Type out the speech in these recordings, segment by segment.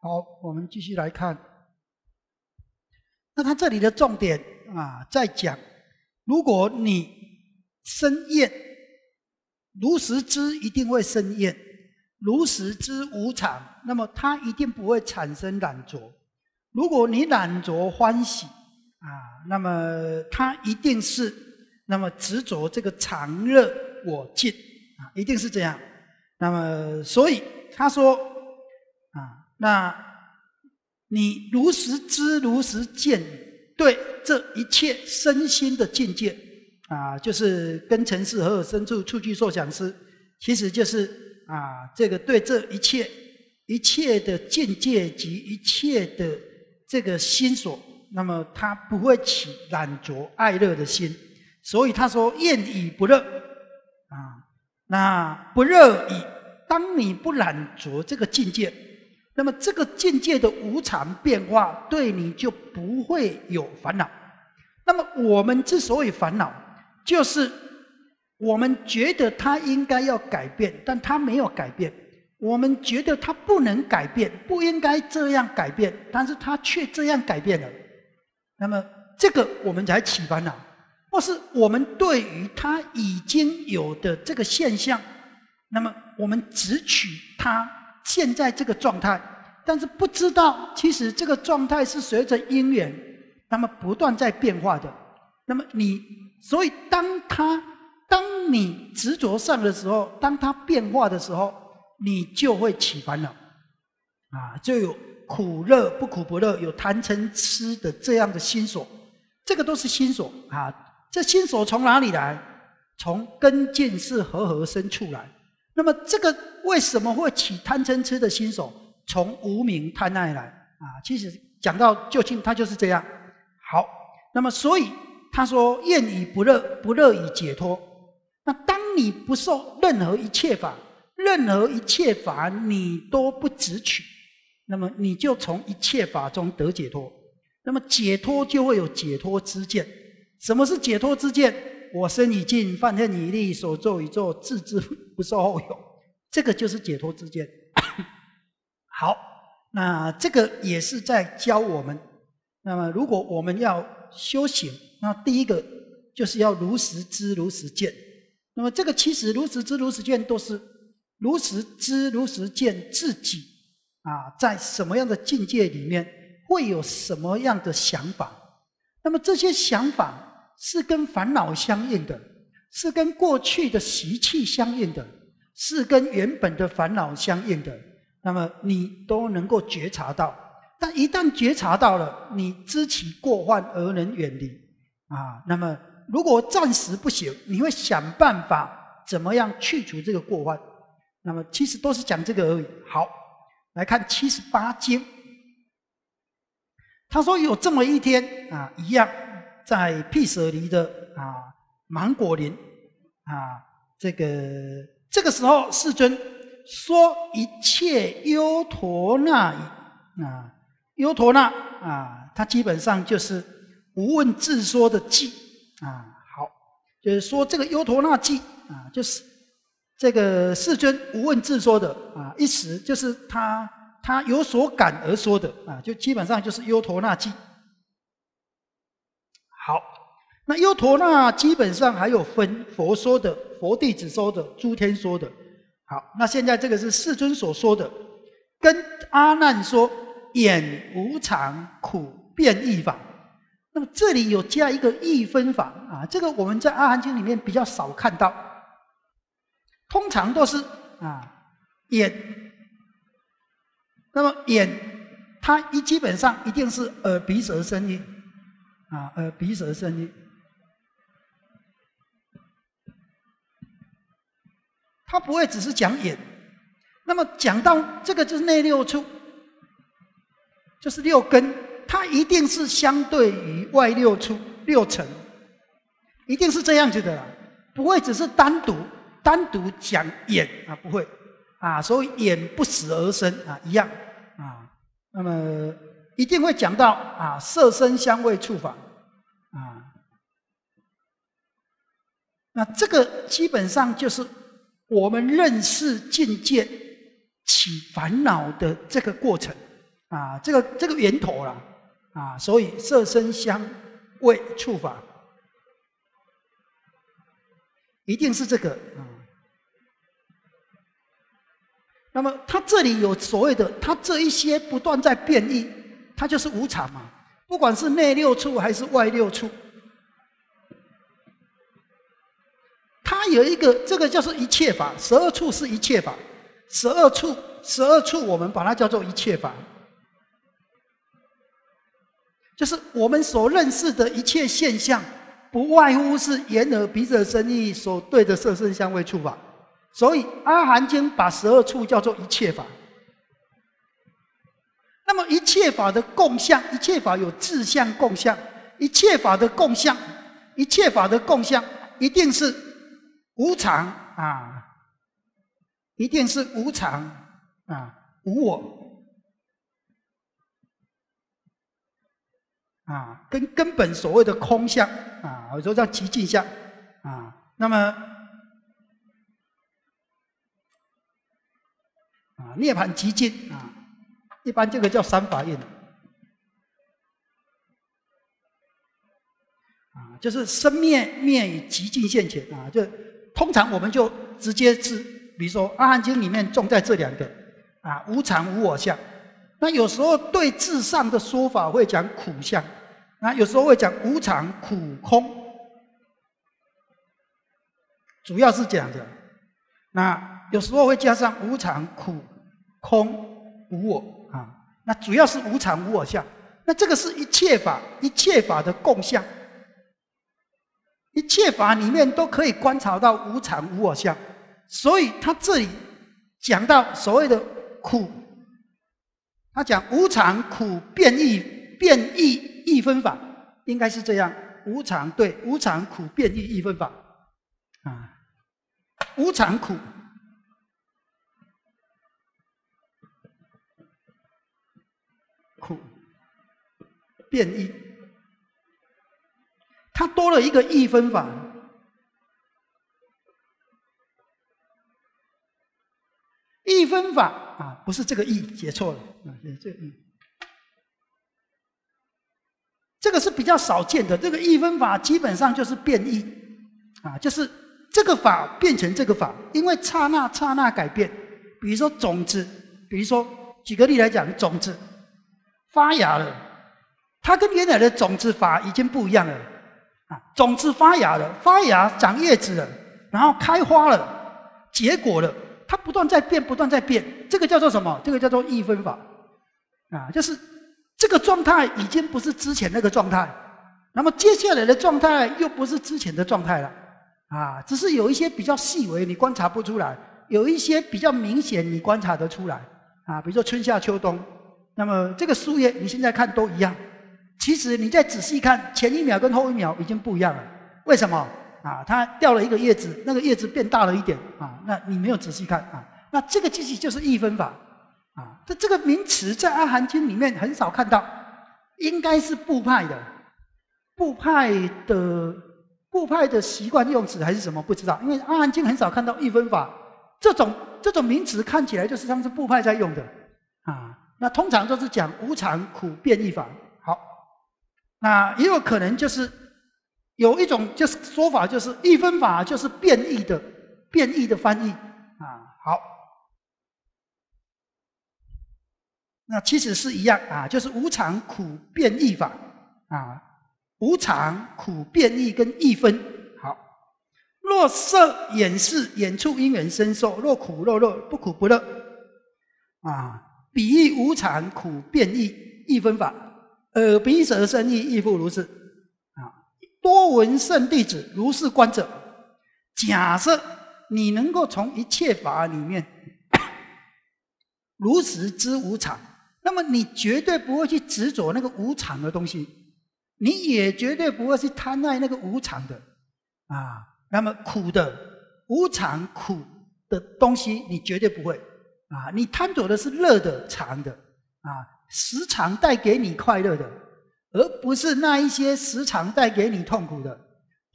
好，我们继续来看。那他这里的重点啊，在讲，如果你生厌，如实知一定会生厌；如实知无常，那么它一定不会产生懒着。如果你懒着欢喜啊，那么它一定是那么执着这个常乐我净啊，一定是这样。那么，所以他说。那，你如实知、如实见，对这一切身心的境界啊，就是跟尘世和深处处去受想思，其实就是啊，这个对这一切一切的境界及一切的这个心所，那么他不会起染着爱乐的心，所以他说厌已不乐啊，那不乐已，当你不染着这个境界。那么这个境界的无常变化，对你就不会有烦恼。那么我们之所以烦恼，就是我们觉得它应该要改变，但它没有改变；我们觉得它不能改变，不应该这样改变，但是它却这样改变了。那么这个我们才起烦恼，或是我们对于它已经有的这个现象，那么我们只取它现在这个状态。但是不知道，其实这个状态是随着因缘，那么不断在变化的。那么你，所以当他，当你执着上的时候，当他变化的时候，你就会起烦恼，啊，就有苦乐不苦不乐，有贪嗔痴的这样的心所，这个都是心所啊。这心所从哪里来？从根见是合合生出来。那么这个为什么会起贪嗔痴的心所？从无明贪爱来啊，其实讲到究竟，他就是这样。好，那么所以他说：“厌以不乐，不乐以解脱。那当你不受任何一切法，任何一切法你都不执取，那么你就从一切法中得解脱。那么解脱就会有解脱之见。什么是解脱之见？我身已尽，梵天已立，所作已作，自知不受后有。这个就是解脱之见。”好，那这个也是在教我们。那么，如果我们要修行，那第一个就是要如实知、如实见。那么，这个其实如实知、如实见，都是如实知、如实见自己啊，在什么样的境界里面，会有什么样的想法？那么，这些想法是跟烦恼相应的，是跟过去的习气相应的，是跟原本的烦恼相应的。那么你都能够觉察到，但一旦觉察到了，你知其过患而能远离啊。那么如果暂时不行，你会想办法怎么样去除这个过患？那么其实都是讲这个而已。好，来看七十八经，他说有这么一天啊，一样在辟舍离的啊芒果林啊，这个这个时候世尊。说一切优陀那，啊，优陀那啊，他基本上就是无问自说的记，啊，好，就是说这个优陀那记啊，就是这个世尊无问自说的啊，一时就是他他有所感而说的啊，就基本上就是优陀那记。好，那优陀那基本上还有分佛说的、佛弟子说的、诸天说的。好，那现在这个是世尊所说的，跟阿难说眼无常、苦、变异法。那么这里有加一个异分法啊，这个我们在阿含经里面比较少看到，通常都是啊眼。那么眼，它一基本上一定是耳、鼻、舌、身意啊，耳、鼻、舌、身意。它不会只是讲眼，那么讲到这个就是内六处，就是六根，它一定是相对于外六处六层，一定是这样子的，不会只是单独单独讲眼啊，不会啊，所以眼不死而生啊，一样啊，那么一定会讲到啊，色身香味触法啊，那这个基本上就是。我们认识境界起烦恼的这个过程，啊，这个这个源头啦，啊，所以色、身香、味、触、法，一定是这个。啊。那么，它这里有所谓的，它这一些不断在变异，它就是无常嘛。不管是内六处还是外六处。它有一个，这个叫做一切法，十二处是一切法，十二处，十二处，我们把它叫做一切法，就是我们所认识的一切现象，不外乎是眼、耳、鼻、舌、身、意所对的色、身香、味、触法，所以《阿含经》把十二处叫做一切法。那么，一切法的共相，一切法有自相、共相，一切法的共相，一切法的共相一定是。无常啊，一定是无常啊，无我啊，根根本所谓的空相啊，我说叫极尽相啊，那么啊，涅槃极境啊，一般这个叫三法印啊，就是生灭灭与极尽现前啊，就。通常我们就直接是，比如说《阿含经》里面重在这两个，啊，无常无我相。那有时候对至上的说法会讲苦相，那有时候会讲无常苦空，主要是讲的。那有时候会加上无常苦空无我啊，那主要是无常无我相。那这个是一切法，一切法的共相。一切法里面都可以观察到无常无我相，所以他这里讲到所谓的苦，他讲无常苦变异变异异分法，应该是这样，无常对，无常苦变异异分法，啊，无常苦，苦变异。它多了一个易分法，易分法啊，不是这个易写错了啊，写这个嗯，这个是比较少见的。这个易分法基本上就是变异啊，就是这个法变成这个法，因为刹那刹那改变。比如说种子，比如说举个例来讲，种子发芽了，它跟原来的种子法已经不一样了。啊，种子发芽了，发芽长叶子了，然后开花了，结果了，它不断在变，不断在变，这个叫做什么？这个叫做易分法，啊，就是这个状态已经不是之前那个状态，那么接下来的状态又不是之前的状态了，啊，只是有一些比较细微你观察不出来，有一些比较明显你观察得出来，啊，比如说春夏秋冬，那么这个树叶你现在看都一样。其实你再仔细看，前一秒跟后一秒已经不一样了。为什么？啊，它掉了一个叶子，那个叶子变大了一点。啊，那你没有仔细看。啊，那这个机器就是一分法。啊，这这个名词在阿含经里面很少看到，应该是部派的。部派的部派的习惯用词还是什么不知道？因为阿含经很少看到一分法这种这种名词，看起来就是他们是部派在用的。啊，那通常都是讲无常苦变易法。那也有可能就是有一种就是说法，就是一分法就是变异的变异的翻译啊。好，那其实是一样啊，就是无常苦变异法啊，无常苦变异跟一分好。若色眼视眼出因缘生受，若苦若乐不苦不乐啊，比喻无常苦变异一分法。耳鼻舌身意亦复如是。啊，多闻圣弟子如是观者，假设你能够从一切法里面 如实知无常，那么你绝对不会去执着那个无常的东西，你也绝对不会去贪爱那个无常的啊。那么苦的无常苦的东西，你绝对不会啊。你贪着的是乐的、长的啊。时常带给你快乐的，而不是那一些时常带给你痛苦的，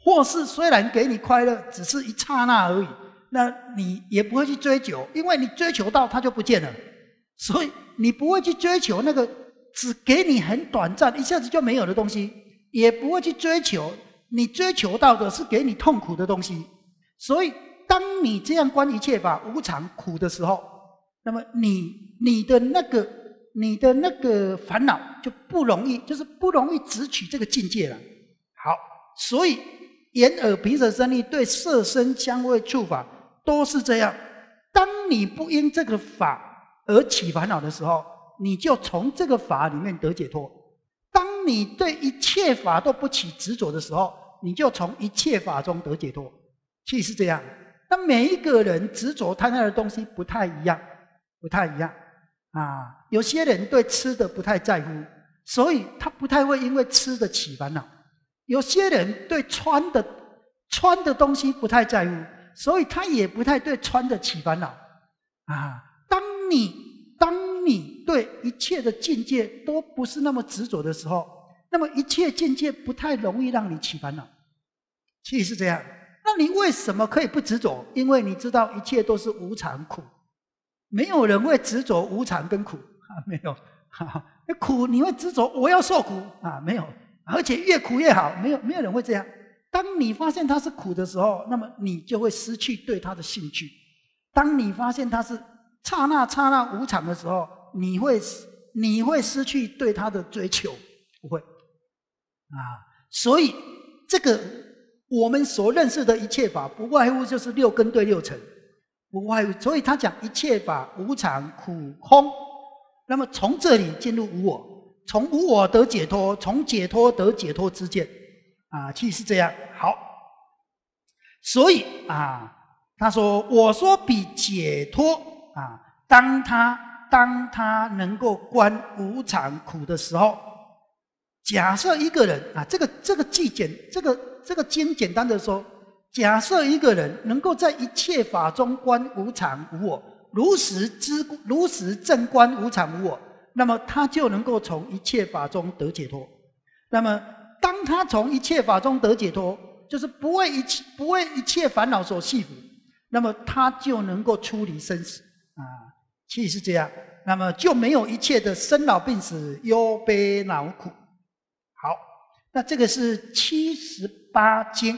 或是虽然给你快乐，只是一刹那而已，那你也不会去追求，因为你追求到它就不见了，所以你不会去追求那个只给你很短暂、一下子就没有的东西，也不会去追求你追求到的是给你痛苦的东西。所以，当你这样观一切法无常苦的时候，那么你你的那个。你的那个烦恼就不容易，就是不容易直取这个境界了。好，所以眼耳鼻舌身意对色身香味触法都是这样。当你不因这个法而起烦恼的时候，你就从这个法里面得解脱；当你对一切法都不起执着的时候，你就从一切法中得解脱。其实是这样。那每一个人执着他那的东西不太一样，不太一样啊。有些人对吃的不太在乎，所以他不太会因为吃的起烦恼。有些人对穿的穿的东西不太在乎，所以他也不太对穿的起烦恼。啊，当你当你对一切的境界都不是那么执着的时候，那么一切境界不太容易让你起烦恼，其实是这样。那你为什么可以不执着？因为你知道一切都是无常苦，没有人会执着无常跟苦。啊，没有，哈、啊，苦你会执着，我要受苦啊，没有，而且越苦越好，没有，没有人会这样。当你发现它是苦的时候，那么你就会失去对它的兴趣；当你发现它是刹那刹那无常的时候，你会你会失去对它的追求，不会。啊，所以这个我们所认识的一切法，不外乎就是六根对六尘，不外乎。所以他讲一切法无常、苦、空。那么从这里进入无我，从无我得解脱，从解脱得解脱之见，啊，其实是这样。好，所以啊，他说：“我说比解脱啊，当他当他能够观无常苦的时候，假设一个人啊，这个这个既简，这个这个经简单的说，假设一个人能够在一切法中观无常无我。”如实知，如实证观无常无我，那么他就能够从一切法中得解脱。那么，当他从一切法中得解脱，就是不为一切不为一切烦恼所系缚，那么他就能够出离生死啊，其实是这样。那么就没有一切的生老病死、忧悲恼苦。好，那这个是七十八经。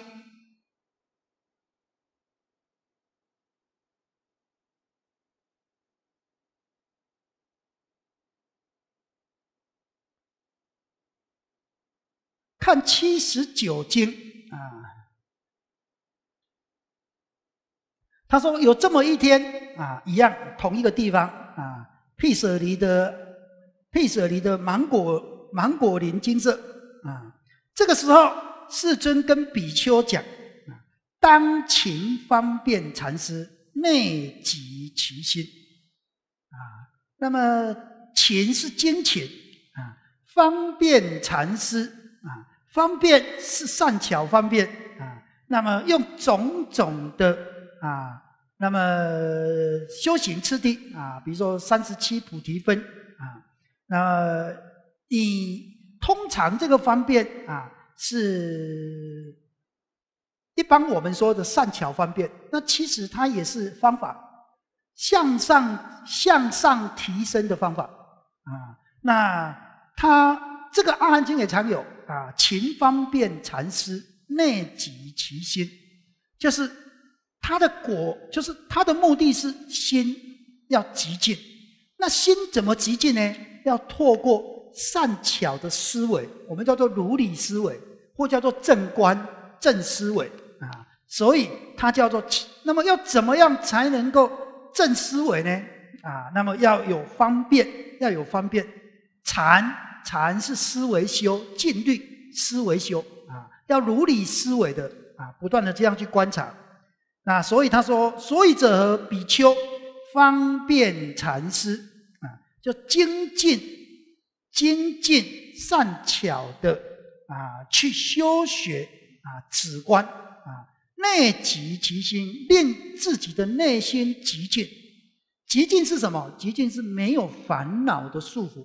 看七十九经啊，他说有这么一天啊，一样同一个地方啊，毗舍离的毗舍离的芒果芒果林金色啊，这个时候世尊跟比丘讲啊，当勤方便禅师，内集其心啊，那么勤是金勤啊，方便禅师方便是善巧方便啊，那么用种种的啊，那么修行次第啊，比如说三十七菩提分啊，那以通常这个方便啊，是一般我们说的善巧方便，那其实它也是方法，向上向上提升的方法啊，那它这个阿含经也常有。啊，勤方便禅师内极其心，就是他的果，就是他的目的是心要极静。那心怎么极静呢？要透过善巧的思维，我们叫做如理思维，或叫做正观正思维啊。所以它叫做。那么要怎么样才能够正思维呢？啊，那么要有方便，要有方便禅。禅是思维修、静虑思维修啊，要如理思维的啊，不断的这样去观察。那所以他说，所以者比丘方便禅师啊，就精进、精进善巧的啊，去修学啊，止观啊，内集其心，令自己的内心极静。极静是什么？极静是没有烦恼的束缚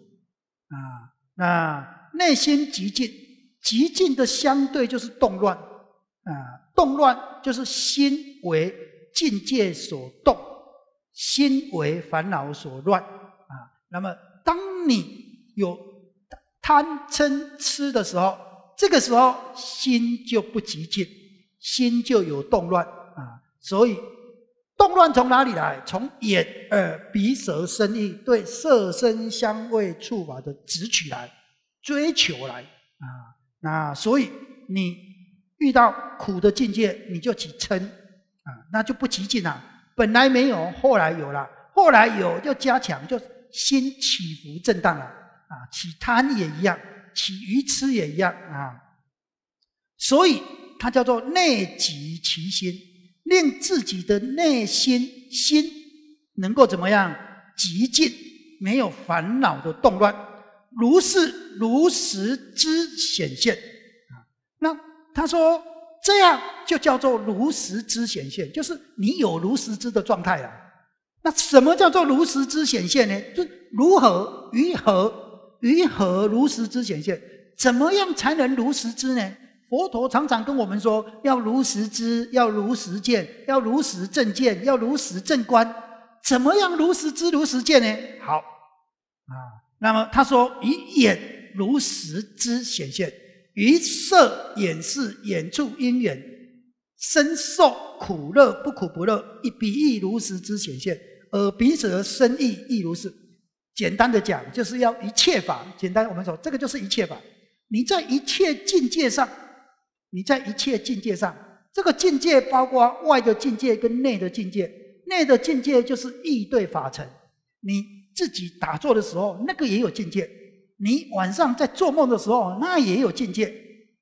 啊。那内心极静，极静的相对就是动乱，啊，动乱就是心为境界所动，心为烦恼所乱，啊，那么当你有贪嗔痴的时候，这个时候心就不极静，心就有动乱，啊，所以。动乱从哪里来？从眼、耳、鼻、舌、身、意对色、身、香、味、触、法的执取来、追求来啊！那所以你遇到苦的境界，你就起嗔啊，那就不寂进了。本来没有，后来有了，后来有就加强，就心起伏震荡了啊。起贪也一样，起愚痴也一样啊。所以它叫做内起其心。令自己的内心心能够怎么样极静，没有烦恼的动乱，如是如实之显现。那他说这样就叫做如实之显现，就是你有如实之的状态了。那什么叫做如实之显现呢？就如何于何于何如实之显现？怎么样才能如实之呢？佛陀常常跟我们说，要如实知，要如实见，要如实正见，要如实正观。怎么样如实知、如实见呢？好，啊，那么他说：以眼如实知显现，于色眼视眼触因缘，身受苦乐不苦不乐，一比亦如实知显现，而彼则身意亦如是。简单的讲，就是要一切法。简单我们说，这个就是一切法。你在一切境界上。你在一切境界上，这个境界包括外的境界跟内的境界。内的境界就是意对法尘，你自己打坐的时候，那个也有境界；你晚上在做梦的时候，那也有境界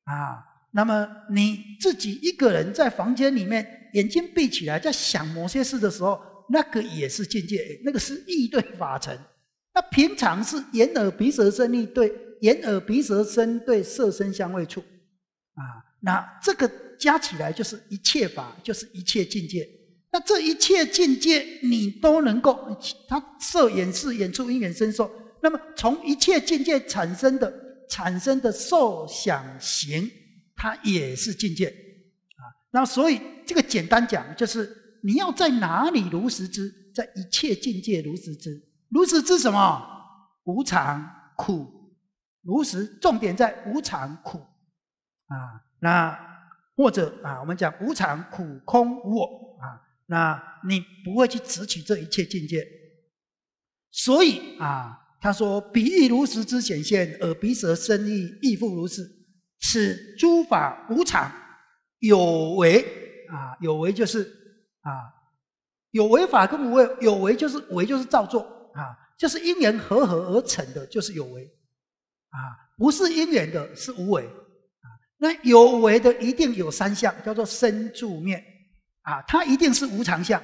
啊。那么你自己一个人在房间里面，眼睛闭起来，在想某些事的时候，那个也是境界，那个是意对法尘。那平常是眼耳鼻舌身意对，眼耳鼻舌身对色身香味触啊。那这个加起来就是一切法，就是一切境界。那这一切境界，你都能够，它色、眼、视、眼出因、缘身、受。那么从一切境界产生的、产生的受、想、行，它也是境界啊。那所以这个简单讲，就是你要在哪里如实知，在一切境界如实知。如实知什么？无常、苦、如实。重点在无常、苦啊。那或者啊，我们讲无常、苦、空、无我啊，那你不会去执取这一切境界。所以啊，他说：“彼亦如实之显现，而彼舍生亦亦复如是。此诸法无常，有为啊，有为就是啊，有为法跟无为，有为就是为就是造作啊，就是因缘合合而成的，就是有为啊，不是因缘的是无为。”那有为的一定有三项，叫做身、住、面，啊，它一定是无常相。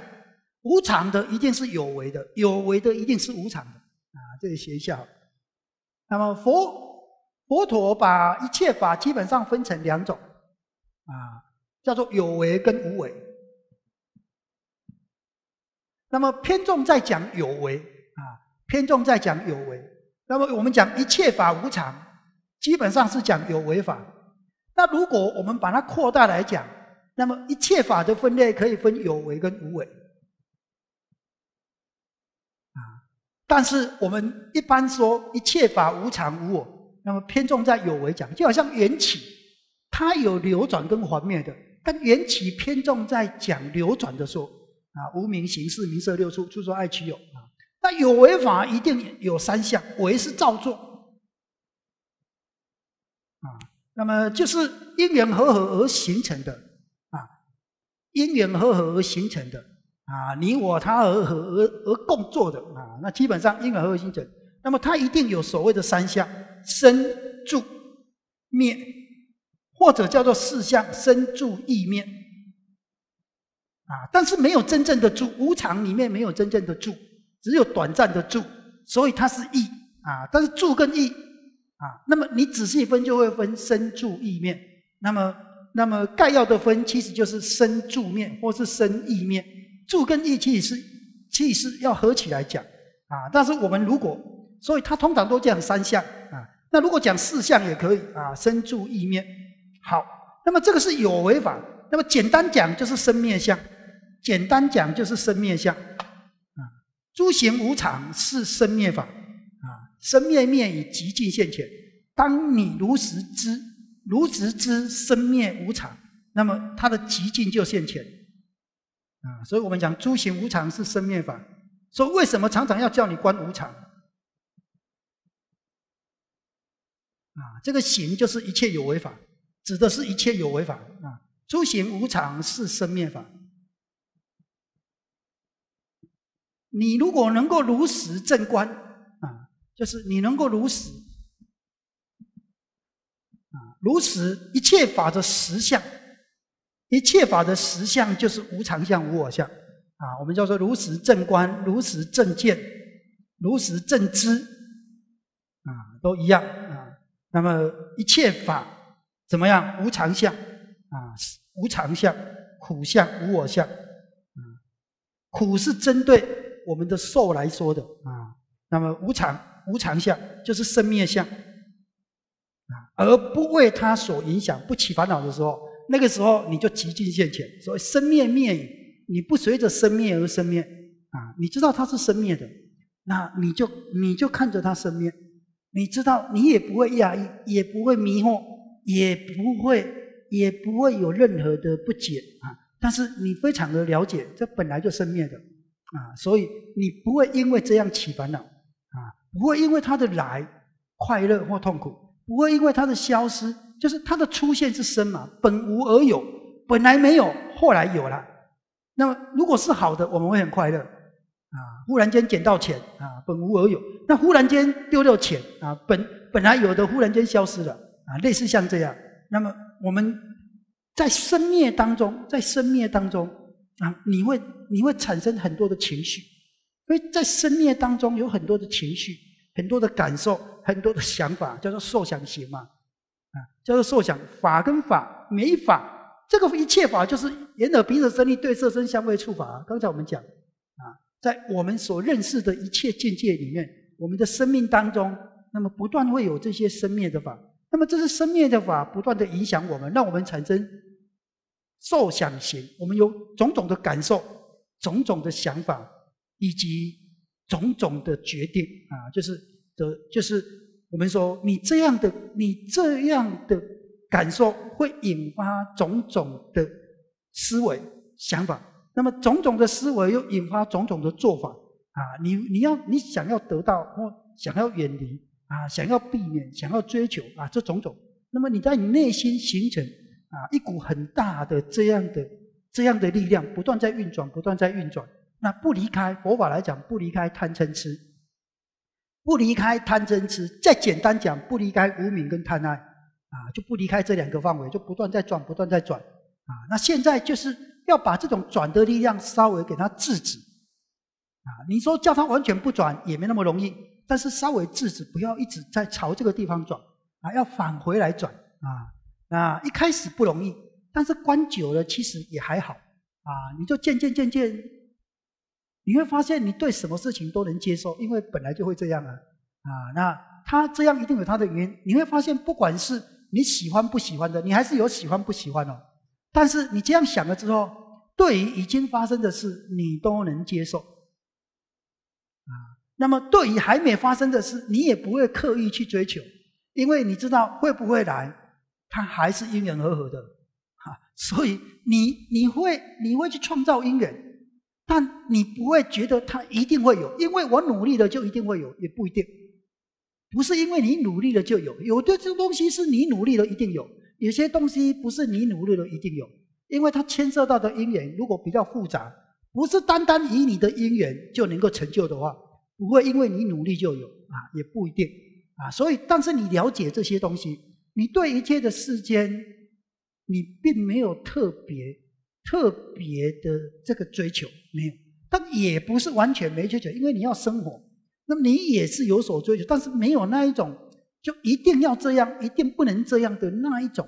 无常的一定是有为的，有为的一定是无常的，啊，这个学校。那么佛佛陀把一切法基本上分成两种，啊，叫做有为跟无为。那么偏重在讲有为，啊，偏重在讲有为。那么我们讲一切法无常，基本上是讲有为法。那如果我们把它扩大来讲，那么一切法的分类可以分有为跟无为啊。但是我们一般说一切法无常无我，那么偏重在有为讲，就好像缘起，它有流转跟幻灭的。但缘起偏重在讲流转的说啊，无名形式名色六处，就说爱取有啊。那有为法一定有三项，为是造作啊。那么就是因缘合合而形成的啊，因缘合合而形成的啊，你我他而合而而共作的啊，那基本上因缘合合形成，那么它一定有所谓的三相生住灭，或者叫做四相生住异灭啊，但是没有真正的住，无常里面没有真正的住，只有短暂的住，所以它是意啊，但是住跟意啊，那么你仔细分就会分生住意面。那么，那么概要的分其实就是生住面或是生意面，住跟意气是气，是要合起来讲啊。但是我们如果，所以他通常都讲三项啊。那如果讲四项也可以啊，生住意面。好，那么这个是有为法。那么简单讲就是生灭相，简单讲就是生灭相啊。诸行无常是生灭法。生灭灭以极尽现前，当你如实知，如实知生灭无常，那么它的极尽就现前啊。所以我们讲诸行无常是生灭法，所以为什么常常要叫你观无常？啊，这个行就是一切有为法，指的是一切有为法啊。诸行无常是生灭法，你如果能够如实正观。就是你能够如实，啊，如实一切法的实相，一切法的实相就是无常相、无我相，啊，我们叫做如实正观、如实正见、如实正知，啊，都一样，啊，那么一切法怎么样？无常相，啊，无常相、苦相、无我相，啊，苦是针对我们的受来说的，啊，那么无常。无常相就是生灭相，啊，而不为他所影响，不起烦恼的时候，那个时候你就极尽现前，所以生灭灭，你不随着生灭而生灭，啊，你知道它是生灭的，那你就你就看着它生灭，你知道你也不会压抑，也不会迷惑，也不会也不会有任何的不解啊，但是你非常的了解，这本来就生灭的啊，所以你不会因为这样起烦恼。不会因为它的来快乐或痛苦，不会因为它的消失，就是它的出现是生嘛，本无而有，本来没有，后来有了。那么如果是好的，我们会很快乐啊！忽然间捡到钱啊，本无而有；那忽然间丢掉钱啊，本本来有的忽然间消失了啊，类似像这样。那么我们在生灭当中，在生灭当中啊，你会你会产生很多的情绪。所以在生灭当中有很多的情绪，很多的感受，很多的想法，叫做受想行嘛，啊，叫做受想法跟法，没法，这个一切法就是眼耳鼻舌身意对色身香味触法。刚才我们讲，啊，在我们所认识的一切境界里面，我们的生命当中，那么不断会有这些生灭的法，那么这些生灭的法不断的影响我们，让我们产生受想行，我们有种种的感受，种种的想法。以及种种的决定啊，就是的，就是我们说你这样的，你这样的感受会引发种种的思维想法。那么，种种的思维又引发种种的做法啊。你你要你想要得到或想要远离啊，想要避免，想要追求啊，这种种。那么，你在你内心形成啊一股很大的这样的这样的力量，不断在运转，不断在运转。那不离开佛法来讲，不离开贪嗔痴，不离开贪嗔痴。再简单讲，不离开无明跟贪爱，啊，就不离开这两个范围，就不断在转，不断在转，啊。那现在就是要把这种转的力量稍微给它制止，啊。你说叫它完全不转也没那么容易，但是稍微制止，不要一直在朝这个地方转，啊，要返回来转，啊。那一开始不容易，但是关久了其实也还好，啊，你就渐渐渐渐。你会发现，你对什么事情都能接受，因为本来就会这样啊！啊，那他这样一定有他的原因。你会发现，不管是你喜欢不喜欢的，你还是有喜欢不喜欢哦。但是你这样想了之后，对于已经发生的事，你都能接受啊。那么，对于还没发生的事，你也不会刻意去追求，因为你知道会不会来，它还是因缘和合的啊。所以，你你会你会去创造因缘。但你不会觉得它一定会有，因为我努力了就一定会有，也不一定。不是因为你努力了就有，有的这东西是你努力了一定有，有些东西不是你努力了一定有，因为它牵涉到的因缘如果比较复杂，不是单单以你的因缘就能够成就的话，不会因为你努力就有啊，也不一定啊。所以，但是你了解这些东西，你对一切的世间，你并没有特别。特别的这个追求没有，但也不是完全没追求，因为你要生活，那你也是有所追求。但是没有那一种就一定要这样，一定不能这样的那一种，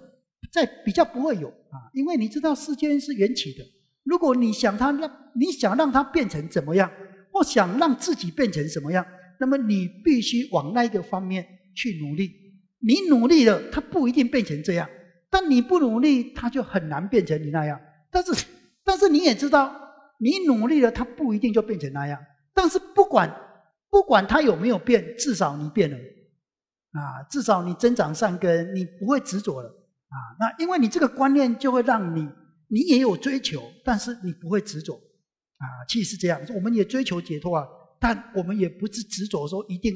在比较不会有啊。因为你知道世间是缘起的，如果你想他让你想让他变成怎么样，或想让自己变成什么样，那么你必须往那个方面去努力。你努力了，他不一定变成这样，但你不努力，他就很难变成你那样。但是，但是你也知道，你努力了，它不一定就变成那样。但是不管不管它有没有变，至少你变了，啊，至少你增长善根，你不会执着了，啊，那因为你这个观念就会让你，你也有追求，但是你不会执着，啊，其实是这样。我们也追求解脱啊，但我们也不是执着说一定，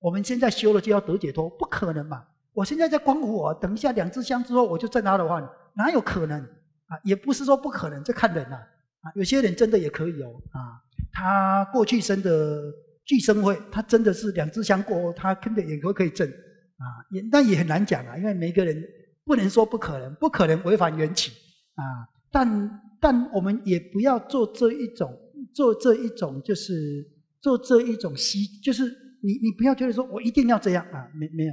我们现在修了就要得解脱，不可能嘛。我现在在光火，等一下两只香之后我就在阿的话，哪有可能？啊，也不是说不可能，这看人呐。啊，有些人真的也可以哦。啊，他过去生的具生会，他真的是两只香锅，他根本也够可以挣。啊，也那也很难讲啊，因为每个人不能说不可能，不可能违反缘起。啊，但但我们也不要做这一种，做这一种就是做这一种习，就是你你不要觉得说我一定要这样啊，没没有。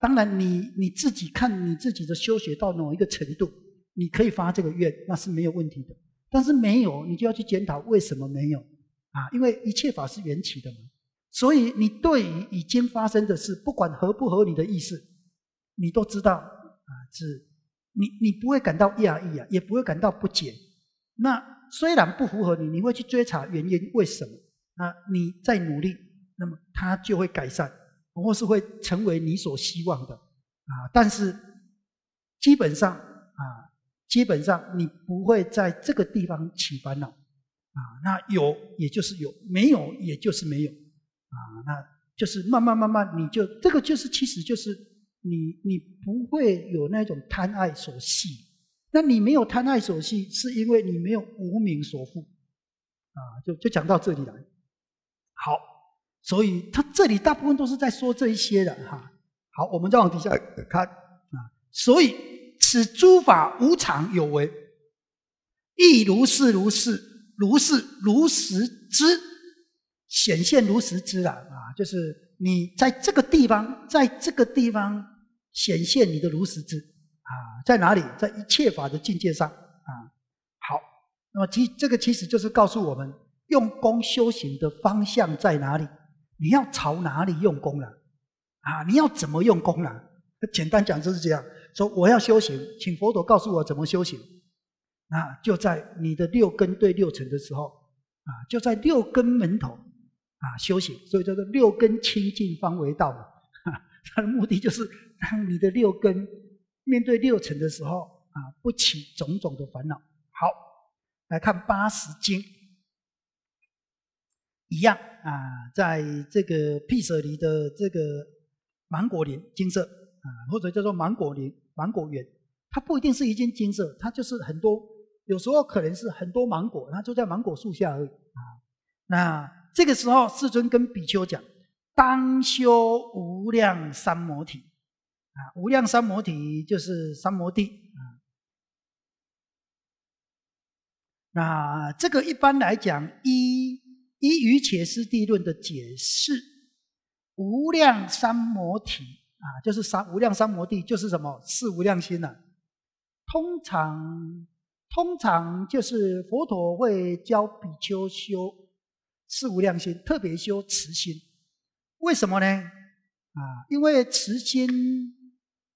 当然，你你自己看你自己的修学到哪一个程度。你可以发这个愿，那是没有问题的。但是没有，你就要去检讨为什么没有啊？因为一切法是缘起的嘛。所以你对于已经发生的事，不管合不合你的意思，你都知道啊，是你你不会感到讶异啊，也不会感到不解。那虽然不符合你，你会去追查原因为什么？那你在努力，那么它就会改善，或是会成为你所希望的啊。但是基本上啊。基本上你不会在这个地方起烦恼，啊，那有也就是有，没有也就是没有，啊，那就是慢慢慢慢，你就这个就是其实就是你你不会有那种贪爱所系，那你没有贪爱所系，是因为你没有无名所缚，啊，就就讲到这里来，好，所以他这里大部分都是在说这一些的哈，好，我们再往底下看啊，所以。使诸法无常有为，亦如是如是如是如实之显现如实之啊啊！就是你在这个地方，在这个地方显现你的如实之啊，在哪里？在一切法的境界上啊。好，那么其这个其实就是告诉我们用功修行的方向在哪里？你要朝哪里用功了啊？你要怎么用功了？简单讲就是这样。说我要修行，请佛陀告诉我怎么修行。那就在你的六根对六尘的时候，啊，就在六根门头，啊，修行，所以叫做六根清净方为道了。它的目的就是让你的六根面对六尘的时候，啊，不起种种的烦恼。好，来看八十经，一样啊，在这个毗舍离的这个芒果林金色啊，或者叫做芒果林。芒果园，它不一定是一件金色，它就是很多，有时候可能是很多芒果，它就在芒果树下而已啊。那这个时候，世尊跟比丘讲，当修无量三摩体啊，无量三摩体就是三摩地啊。那这个一般来讲，《一一于且师地论》的解释，无量三摩体。啊，就是三无量三摩地，就是什么四无量心呢？通常，通常就是佛陀会教比丘修四无量心，特别修慈心。为什么呢？啊，因为慈心，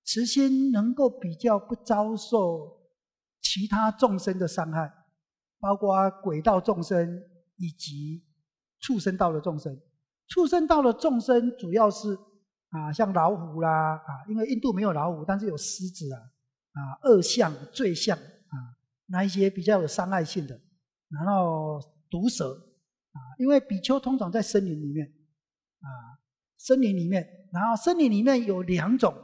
慈心能够比较不遭受其他众生的伤害，包括鬼道众生以及畜生道的众生。畜生道的众生主要是。啊，像老虎啦，啊，因为印度没有老虎，但是有狮子啊，啊，恶象、罪象啊，那一些比较有伤害性的，然后毒蛇啊，因为比丘通常在森林里面啊，森林里面，然后森林里面有两种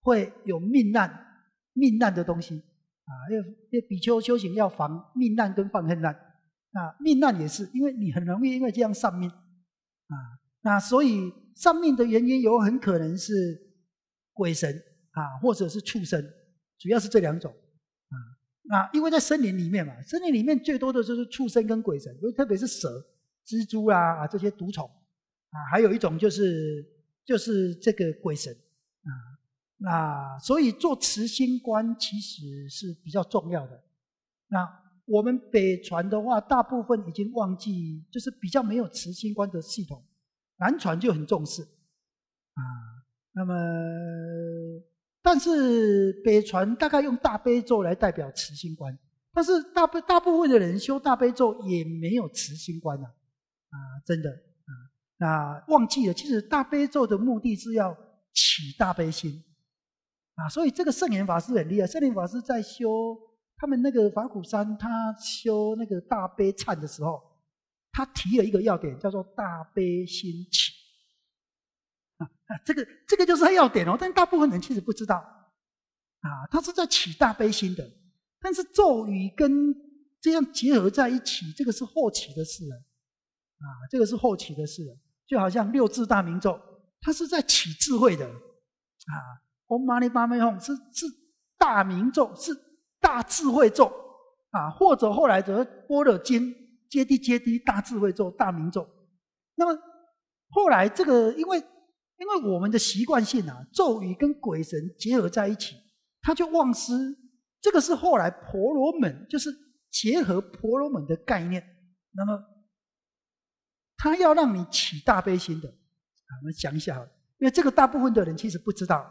会有命难、命难的东西啊，因为因为比丘修行要防命难跟放恨难啊，命难也是，因为你很容易因为这样丧命啊，那所以。上面的原因有很可能是鬼神啊，或者是畜生，主要是这两种啊。那因为在森林里面嘛，森林里面最多的就是畜生跟鬼神，特别是蛇、蜘蛛啊啊这些毒虫啊，还有一种就是就是这个鬼神啊。那所以做慈心观其实是比较重要的。那我们北传的话，大部分已经忘记，就是比较没有慈心观的系统。南传就很重视啊，那么但是北传大概用大悲咒来代表慈心观，但是大部大部分的人修大悲咒也没有慈心观的啊，真的啊，那忘记了。其实大悲咒的目的是要起大悲心啊，所以这个圣严法师很厉害。圣严法师在修他们那个法鼓山，他修那个大悲忏的时候。他提了一个要点，叫做大悲心起啊啊，这个这个就是他要点哦。但大部分人其实不知道，啊，他是在起大悲心的。但是咒语跟这样结合在一起，这个是后起的事了，啊，这个是后起的事了。就好像六字大明咒，它是在起智慧的，啊，Om Mani p a m e Hum 是是大明咒，是大智慧咒，啊，或者后来的般若经。接地接地，大智慧咒，大明咒。那么后来这个，因为因为我们的习惯性啊，咒语跟鬼神结合在一起，他就忘失。这个是后来婆罗门，就是结合婆罗门的概念。那么他要让你起大悲心的啊，我们想一下，因为这个大部分的人其实不知道啊。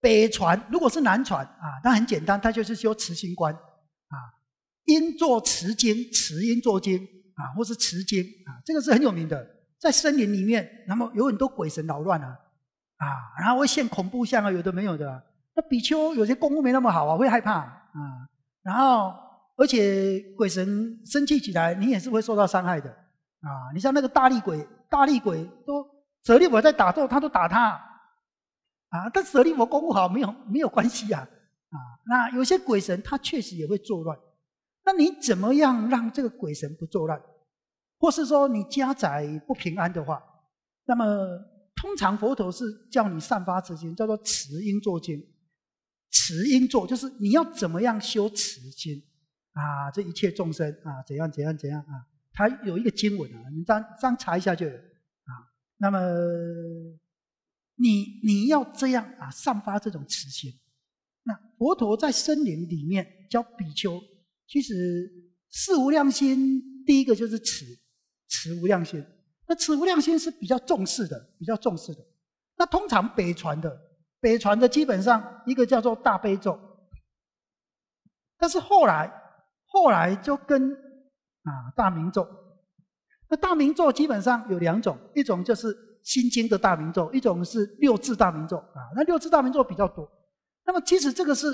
北传如果是南传啊，那很简单，他就是修慈心观啊。因作持经，持因作经啊，或是持经啊，这个是很有名的。在森林里面，那么有很多鬼神扰乱啊，啊，然后会现恐怖相啊，有的没有的。那比丘有些功夫没那么好啊，会害怕啊。然后而且鬼神生气起来，你也是会受到伤害的啊。你像那个大力鬼，大力鬼都舍利佛在打坐，他都打他啊。但舍利佛功夫好，没有没有关系啊。啊，那有些鬼神他确实也会作乱。那你怎么样让这个鬼神不作乱，或是说你家宅不平安的话，那么通常佛陀是叫你散发慈心，叫做慈音作经。慈音作就是你要怎么样修慈心啊？这一切众生啊，怎样怎样怎样啊？它有一个经文啊，你这样这样查一下就有啊。那么你你要这样啊，散发这种慈心。那佛陀在森林里面教比丘。其实四无量心，第一个就是持，持无量心。那持无量心是比较重视的，比较重视的。那通常北传的，北传的基本上一个叫做大悲咒。但是后来，后来就跟啊大明咒。那大明咒基本上有两种，一种就是心经的大明咒，一种是六字大明咒啊。那六字大明咒比较多。那么其实这个是，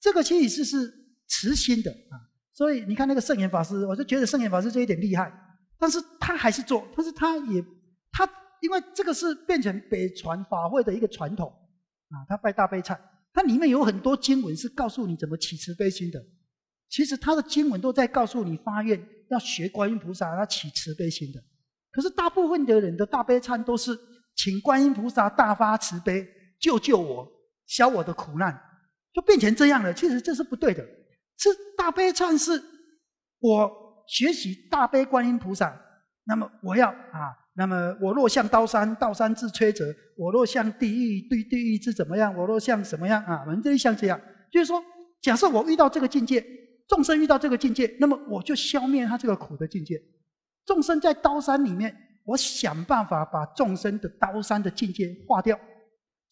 这个其实是是。慈心的啊，所以你看那个圣严法师，我就觉得圣严法师这一点厉害。但是他还是做，但是他也他，因为这个是变成北传法会的一个传统啊。他拜大悲忏，它里面有很多经文是告诉你怎么起慈悲心的。其实他的经文都在告诉你发愿要学观音菩萨，要起慈悲心的。可是大部分的人的大悲忏都是请观音菩萨大发慈悲，救救我，消我的苦难，就变成这样了。其实这是不对的。是大悲忏是，我学习大悲观音菩萨，那么我要啊，那么我若向刀山，刀山自摧折；我若向地狱，对地狱是怎么样？我若像什么样啊？反正像这样，就是说，假设我遇到这个境界，众生遇到这个境界，那么我就消灭他这个苦的境界。众生在刀山里面，我想办法把众生的刀山的境界化掉；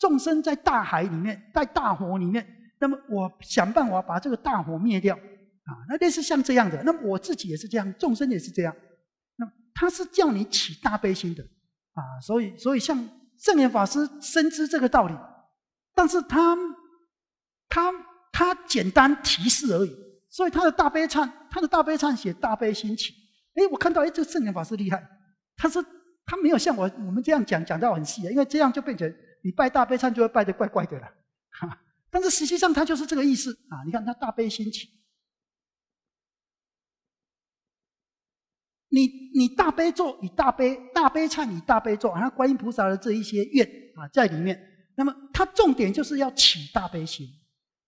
众生在大海里面，在大火里面。那么，我想办法把这个大火灭掉，啊，那类似像这样的，那么我自己也是这样，众生也是这样，那么他是叫你起大悲心的，啊，所以所以像正言法师深知这个道理，但是他他他简单提示而已，所以他的大悲忏，他的大悲忏写大悲心起，哎，我看到哎这个正言法师厉害，他是他没有像我我们这样讲讲到很细，因为这样就变成你拜大悲忏就会拜的怪怪的了。但是实际上，他就是这个意思啊！你看他大悲心起，你你大悲咒，以大悲大悲忏以大悲咒，然后观音菩萨的这一些愿啊在里面。那么，他重点就是要起大悲心，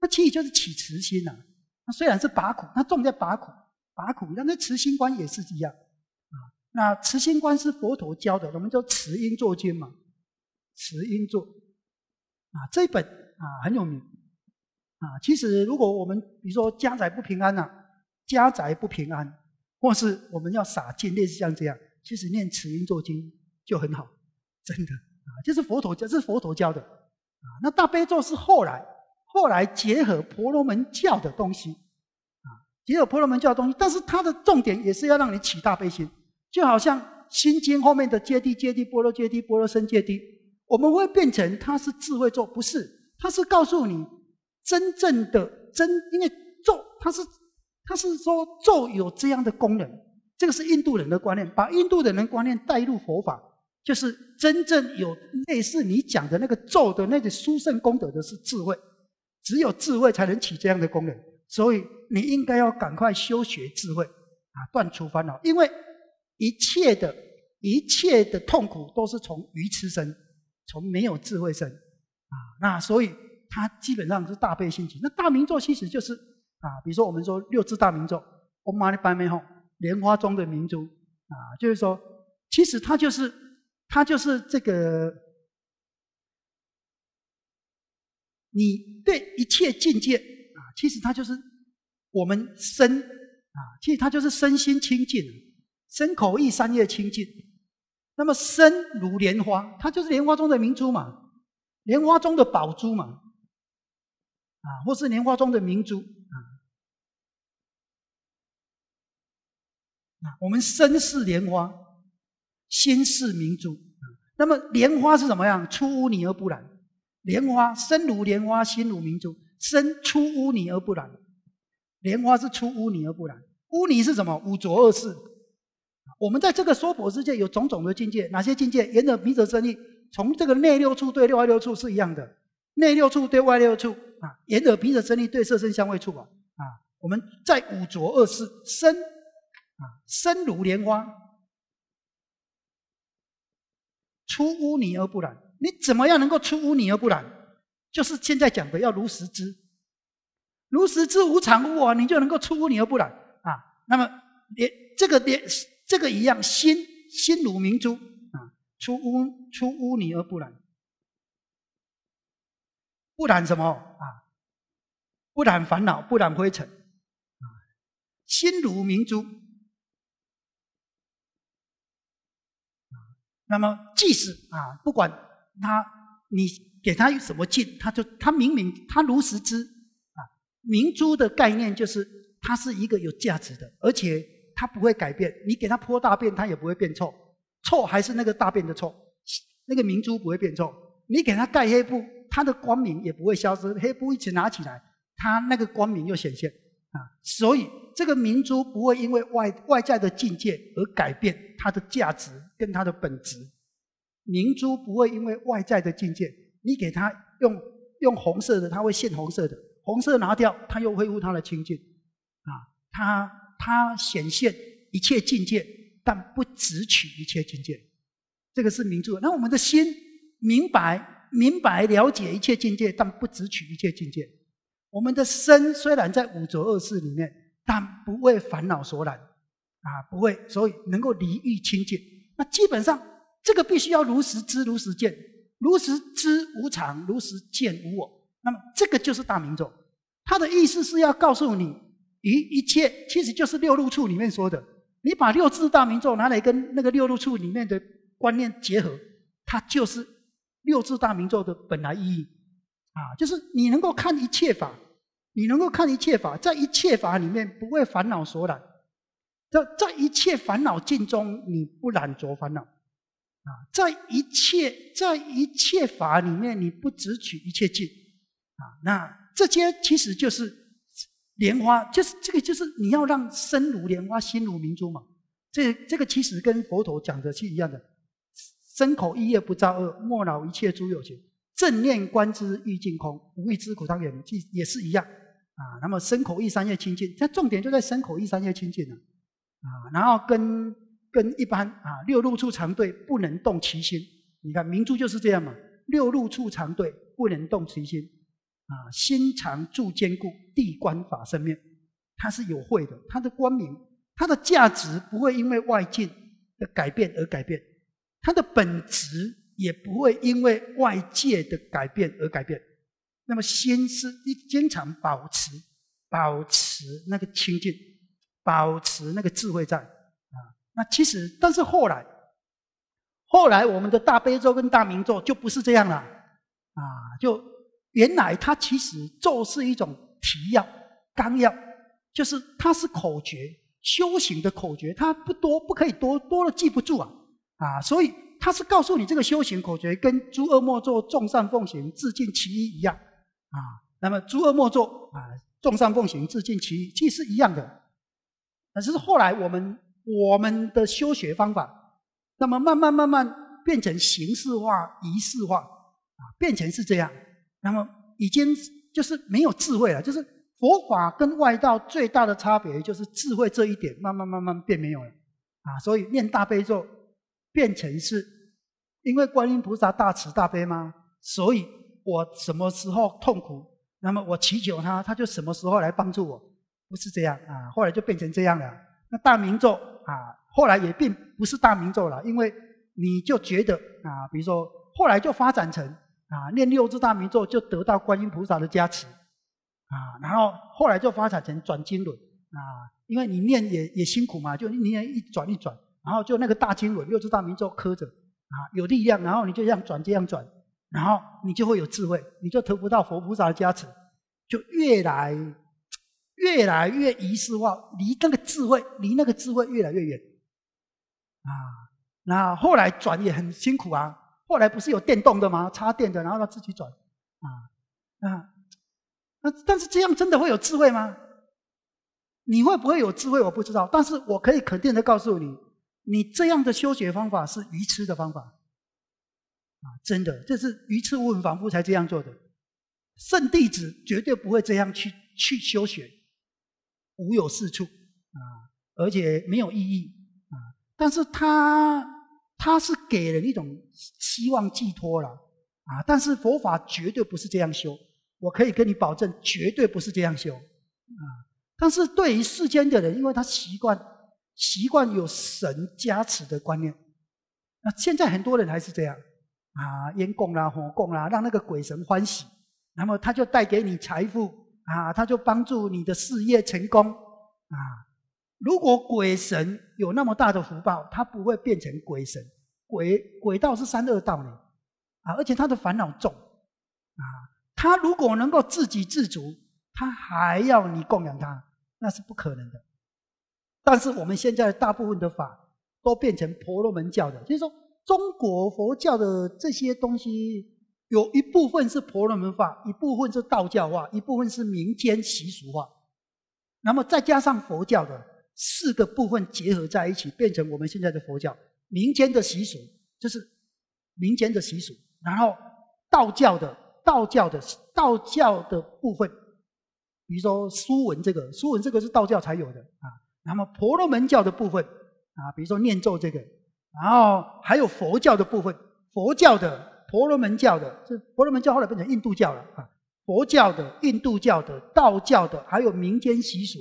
那起就是起慈心呐。那虽然是拔苦，它重在拔苦，拔苦。那那慈心观也是一样啊。那慈心观是佛陀教的，我们叫慈音作经嘛，慈音作啊，这本啊很有名。啊，其实如果我们比如说家宅不平安呐，家宅不平安，或是我们要洒尽，类似像这样，其实念慈经咒经就很好，真的啊，这是佛陀教，是佛陀教的啊。那大悲咒是后来，后来结合婆罗门教的东西啊，结合婆罗门教的东西，但是它的重点也是要让你起大悲心，就好像心经后面的阶梯阶梯波罗阶梯波罗僧阶梯，我们会变成它是智慧咒，不是，它是告诉你。真正的真，因为咒，他是他是说咒有这样的功能，这个是印度人的观念，把印度人的观念带入佛法，就是真正有类似你讲的那个咒的那个殊胜功德的是智慧，只有智慧才能起这样的功能，所以你应该要赶快修学智慧啊，断除烦恼，因为一切的一切的痛苦都是从愚痴生，从没有智慧生啊，那所以。它基本上是大悲心起，那大名作其实就是啊，比如说我们说六字大名咒，我们呢叭咪吽，莲花中的明珠啊，就是说，其实它就是它就是这个，你对一切境界啊，其实它就是我们身啊，其实它就是身心清净，身口意三业清净，那么身如莲花，它就是莲花中的明珠嘛，莲花中的宝珠嘛。啊，或是莲花中的明珠啊！我们身是莲花，心是明珠啊。那么莲花是怎么样？出污泥而不染。莲花身如莲花，心如明珠，身出污泥而不染。莲花是出污泥而不染。污泥是什么？五浊恶世。我们在这个娑婆世界有种种的境界，哪些境界？沿着鼻者、生意，从这个内六处对六外六处是一样的，内六处对外六处。啊，眼耳鼻舌身意对色声香味触，啊，我们在五浊恶世，身，啊，身如莲花，出污泥而不染。你怎么样能够出污泥而不染？就是现在讲的要如实知，如实知无常无我，你就能够出污泥而不染。啊，那么连这个连这个一样，心心如明珠，啊，出污出污泥而不染。不染什么啊？不染烦恼，不染灰尘，啊，心如明珠。那么，即使啊，不管他，你给他什么劲，他就他明明他如实知啊。明珠的概念就是，它是一个有价值的，而且它不会改变。你给他泼大便，它也不会变臭，臭还是那个大便的臭，那个明珠不会变臭。你给他盖黑布。它的光明也不会消失，黑布一拿起来，它那个光明又显现啊！所以这个明珠不会因为外外在的境界而改变它的价值跟它的本质。明珠不会因为外在的境界，你给它用用红色的，它会现红色的，红色拿掉，它又恢复它的清净啊！它它显现一切境界，但不执取一切境界。这个是明珠。那我们的心明白。明白了解一切境界，但不执取一切境界。我们的身虽然在五浊恶世里面，但不为烦恼所染，啊，不为，所以能够离欲清净。那基本上这个必须要如实知、如实见，如实知无常，如实见无我。那么这个就是大明咒。他的意思是要告诉你，一一切其实就是六路处里面说的。你把六字大明咒拿来跟那个六路处里面的观念结合，它就是。六字大明咒的本来意义，啊，就是你能够看一切法，你能够看一切法，在一切法里面不为烦恼所染，在在一切烦恼境中你不染着烦恼，啊，在一切在一切法里面你不只取一切境啊，那这些其实就是莲花，就是这个就是你要让身如莲花，心如明珠嘛。这这个其实跟佛陀讲的是一样的。身口意业不造恶，莫恼一切诸有情。正念观之，欲尽空。无欲知苦当远离，也也是一样啊。那么身口意三业清净，它重点就在身口意三业清净了啊。然后跟跟一般啊，六路处常对，不能动其心。你看明珠就是这样嘛，六路处常对，不能动其心啊。心常住坚固，地观法生面，它是有慧的，它的光明，它的价值不会因为外境的改变而改变。它的本质也不会因为外界的改变而改变。那么，心是一经常保持、保持那个清净，保持那个智慧在啊。那其实，但是后来，后来我们的大悲咒跟大明咒就不是这样了啊。就原来它其实咒是一种提要、纲要，就是它是口诀，修行的口诀，它不多，不可以多，多了记不住啊。啊，所以他是告诉你这个修行口诀，跟诸恶莫作，众善奉行，自尽其一一样啊。那么诸恶莫作啊，众善奉行，自尽其一，其实是一样的。只是后来我们我们的修学方法，那么慢慢慢慢变成形式化、仪式化啊，变成是这样。那么已经就是没有智慧了，就是佛法跟外道最大的差别，就是智慧这一点，慢慢慢慢变没有了啊。所以念大悲咒。变成是，因为观音菩萨大慈大悲吗？所以我什么时候痛苦，那么我祈求他，他就什么时候来帮助我。不是这样啊，后来就变成这样了。那大明咒啊，后来也并不是大明咒了，因为你就觉得啊，比如说后来就发展成啊，念六字大明咒就得到观音菩萨的加持啊，然后后来就发展成转经轮啊，因为你念也也辛苦嘛，就你年一转一转。然后就那个大经文，六字大明咒磕着啊，有力量。然后你就这样转这样转，然后你就会有智慧。你就得不到佛菩萨的加持，就越来越来越仪式化，离那个智慧，离那个智慧越来越远啊。那后来转也很辛苦啊。后来不是有电动的吗？插电的，然后他自己转啊啊。那但是这样真的会有智慧吗？你会不会有智慧？我不知道。但是我可以肯定的告诉你。你这样的修学方法是愚痴的方法，啊，真的，这是愚痴无闻凡夫才这样做的，圣弟子绝对不会这样去去修学，无有是处，啊，而且没有意义，啊，但是他他是给人一种希望寄托了，啊，但是佛法绝对不是这样修，我可以跟你保证，绝对不是这样修，啊，但是对于世间的人，因为他习惯。习惯有神加持的观念，那现在很多人还是这样啊，烟供啦、火供啦，让那个鬼神欢喜，那么他就带给你财富啊，他就帮助你的事业成功啊。如果鬼神有那么大的福报，他不会变成鬼神。鬼鬼道是三恶道呢，啊，而且他的烦恼重啊。他如果能够自给自足，他还要你供养他，那是不可能的。但是我们现在大部分的法都变成婆罗门教的，就是说中国佛教的这些东西有一部分是婆罗门法，一部分是道教化，一部分是民间习俗化。那么再加上佛教的四个部分结合在一起，变成我们现在的佛教。民间的习俗就是民间的习俗，然后道教的道教的道教的部分，比如说书文这个书文这个是道教才有的啊。那么婆罗门教的部分啊，比如说念咒这个，然后还有佛教的部分，佛教的、婆罗门教的，这婆罗门教后来变成印度教了啊，佛教的、印度教的、道教的，还有民间习俗，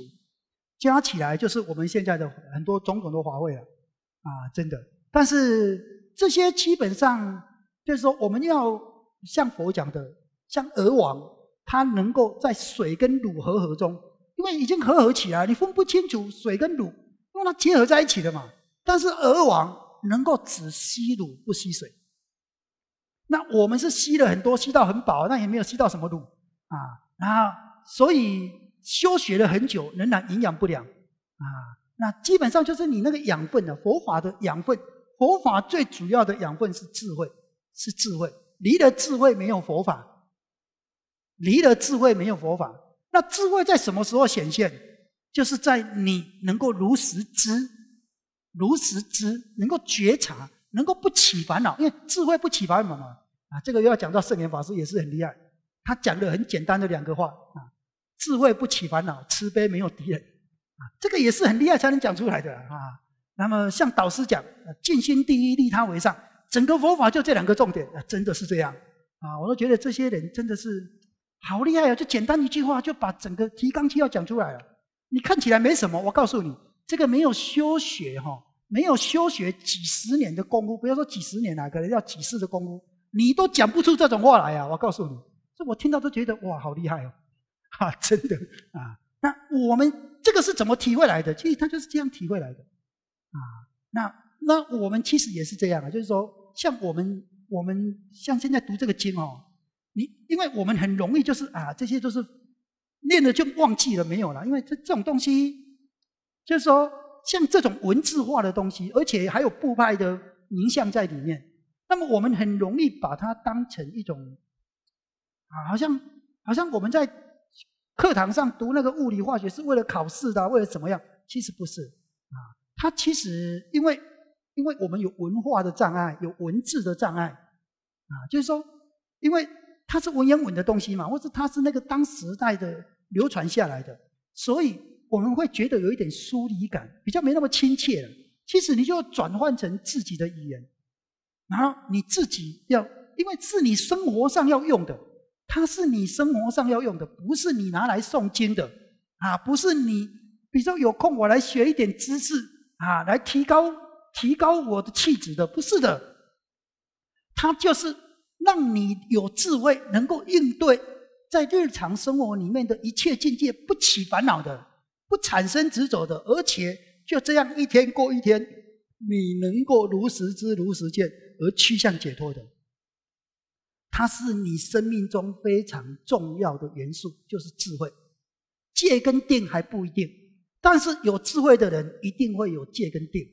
加起来就是我们现在的很多种种的华味了啊，真的。但是这些基本上就是说，我们要像佛讲的，像鹅王，他能够在水跟乳和合中。因为已经合合起来，你分不清楚水跟乳，因为它结合在一起的嘛。但是鹅王能够只吸乳不吸水，那我们是吸了很多，吸到很饱，那也没有吸到什么乳啊。然后，所以休学了很久，仍然营养不良啊。那基本上就是你那个养分的佛法的养分，佛法最主要的养分是智慧，是智慧。离了智慧没有佛法，离了智慧没有佛法。那智慧在什么时候显现？就是在你能够如实知、如实知，能够觉察，能够不起烦恼。因为智慧不起烦恼嘛。啊，这个要讲到圣严法师也是很厉害，他讲的很简单的两个话啊：智慧不起烦恼，慈悲没有敌人。啊，这个也是很厉害才能讲出来的啊。那么像导师讲，尽心第一，利他为上，整个佛法就这两个重点啊，真的是这样啊。我都觉得这些人真的是。好厉害哦！就简单一句话，就把整个提纲纲要讲出来了。你看起来没什么，我告诉你，这个没有修学哈，没有修学几十年的功夫，不要说几十年了，可能要几世的功夫，你都讲不出这种话来啊！我告诉你，所以我听到都觉得哇，好厉害哦，啊，真的啊。那我们这个是怎么体会来的？其实他就是这样体会来的啊。那那我们其实也是这样啊，就是说，像我们我们像现在读这个经哦。你，因为我们很容易就是啊，这些都是练了就忘记了没有了，因为这这种东西就是说，像这种文字化的东西，而且还有部派的名相在里面，那么我们很容易把它当成一种啊，好像好像我们在课堂上读那个物理化学是为了考试的，为了怎么样？其实不是啊，它其实因为因为我们有文化的障碍，有文字的障碍啊，就是说因为。它是文言文的东西嘛，或者它是那个当时代的流传下来的，所以我们会觉得有一点疏离感，比较没那么亲切了。其实你就转换成自己的语言，然后你自己要，因为是你生活上要用的，它是你生活上要用的，不是你拿来诵经的啊，不是你，比如说有空我来学一点知识啊，来提高提高我的气质的，不是的，它就是。让你有智慧，能够应对在日常生活里面的一切境界不起烦恼的，不产生执着的，而且就这样一天过一天，你能够如实知、如实见而趋向解脱的，它是你生命中非常重要的元素，就是智慧。戒跟定还不一定，但是有智慧的人一定会有戒跟定，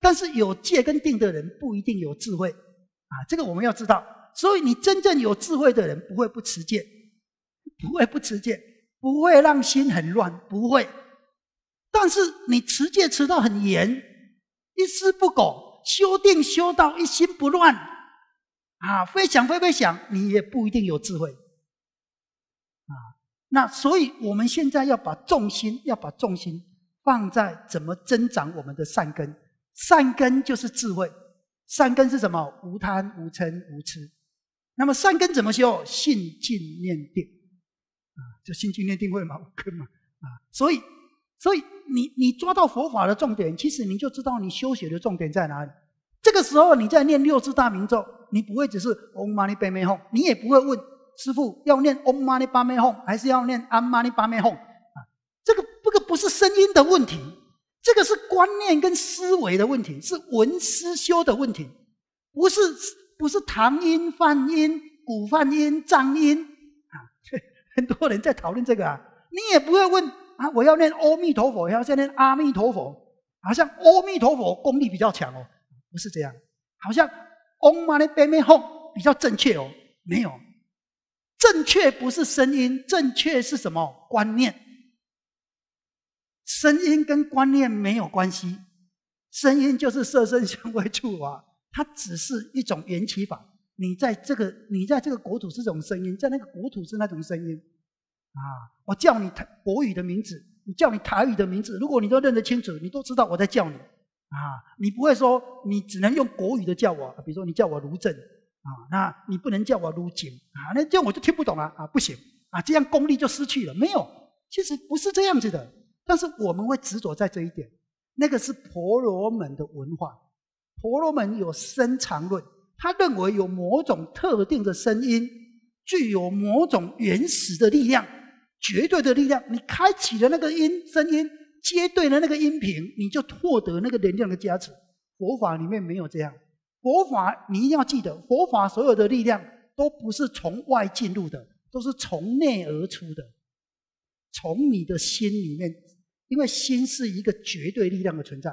但是有戒跟定的人不一定有智慧啊，这个我们要知道。所以，你真正有智慧的人，不会不持戒，不会不持戒，不会让心很乱，不会。但是，你持戒持到很严，一丝不苟，修定修到一心不乱，啊，非想非非想，你也不一定有智慧，啊。那所以，我们现在要把重心，要把重心放在怎么增长我们的善根，善根就是智慧，善根是什么？无贪、无嗔、无痴。那么善根怎么修？信、静、念、定，啊，就信、静、念、定会毛根嘛，啊，所以，所以你你抓到佛法的重点，其实你就知道你修学的重点在哪里。这个时候你在念六字大明咒，你不会只是 Om Mani p a m e h o m 你也不会问师傅要念 Om Mani p a m e h o m 还是要念 Am Mani p a m e h o m 啊，这个这个不是声音的问题，这个是观念跟思维的问题，是文思修的问题，不是。不是唐音、梵音、古梵音、藏音啊，很多人在讨论这个啊。你也不会问啊，我要念阿弥陀佛，要先念阿弥陀佛，好像阿弥陀佛功力比较强哦，不是这样。好像 Om Mani p a m e h 比较正确哦，没有，正确不是声音，正确是什么观念？声音跟观念没有关系，声音就是色身相位处啊。它只是一种缘起法。你在这个，你在这个国土是种声音，在那个国土是那种声音。啊，我叫你台国语的名字，你叫你台语的名字。如果你都认得清楚，你都知道我在叫你。啊，你不会说你只能用国语的叫我，比如说你叫我卢正啊，那你不能叫我卢景啊，那这样我就听不懂了啊，不行啊，这样功力就失去了。没有，其实不是这样子的，但是我们会执着在这一点。那个是婆罗门的文化。婆罗门有声长论，他认为有某种特定的声音具有某种原始的力量、绝对的力量。你开启了那个音声音，接对了那个音频，你就获得那个能量的加持。佛法里面没有这样，佛法你一定要记得，佛法所有的力量都不是从外进入的，都是从内而出的，从你的心里面，因为心是一个绝对力量的存在。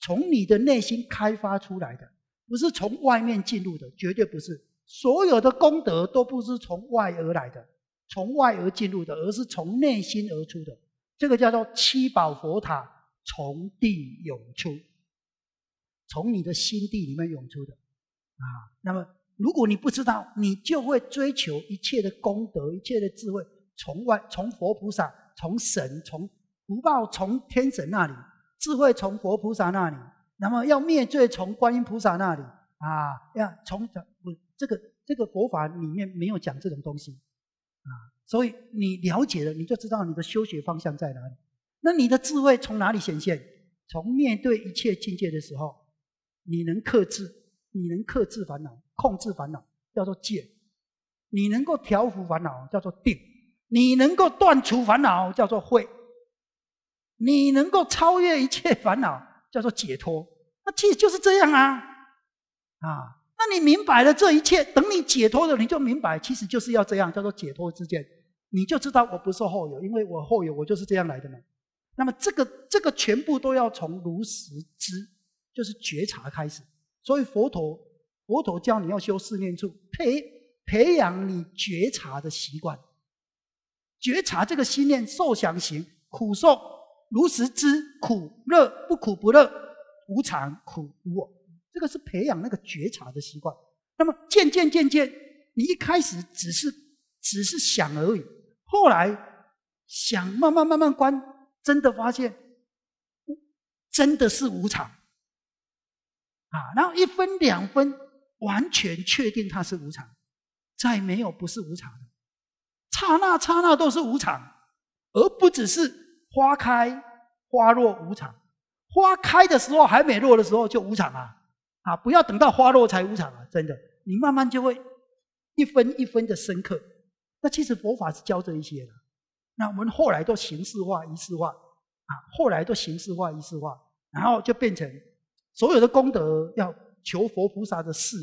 从你的内心开发出来的，不是从外面进入的，绝对不是。所有的功德都不是从外而来的，从外而进入的，而是从内心而出的。这个叫做七宝佛塔从地涌出，从你的心地里面涌出的。啊，那么如果你不知道，你就会追求一切的功德、一切的智慧，从外、从佛菩萨、从神、从福报、从天神那里。智慧从佛菩萨那里，那么要灭罪从观音菩萨那里啊，要从这不这个这个佛法里面没有讲这种东西，啊，所以你了解了你就知道你的修学方向在哪里。那你的智慧从哪里显现？从面对一切境界的时候，你能克制，你能克制烦恼，控制烦恼叫做戒；你能够调伏烦恼叫做定；你能够断除烦恼叫做慧。你能够超越一切烦恼，叫做解脱。那其实就是这样啊，啊，那你明白了这一切，等你解脱了，你就明白，其实就是要这样，叫做解脱之见。你就知道我不是后有，因为我后有，我就是这样来的嘛。那么这个这个全部都要从如实知，就是觉察开始。所以佛陀佛陀教你要修四念处，培培养你觉察的习惯，觉察这个心念受想行苦受。如实知苦乐不苦不乐，无常苦无我，这个是培养那个觉察的习惯。那么渐渐渐渐，你一开始只是只是想而已，后来想慢慢慢慢观，真的发现真的是无常啊！然后一分两分，完全确定它是无常，再没有不是无常的，刹那刹那都是无常，而不只是。花开花落无常，花开的时候还没落的时候就无常啊！啊，不要等到花落才无常啊！真的，你慢慢就会一分一分的深刻。那其实佛法是教这一些的。那我们后来都形式化、仪式化啊，后来都形式化、仪式化，然后就变成所有的功德要求佛菩萨的示，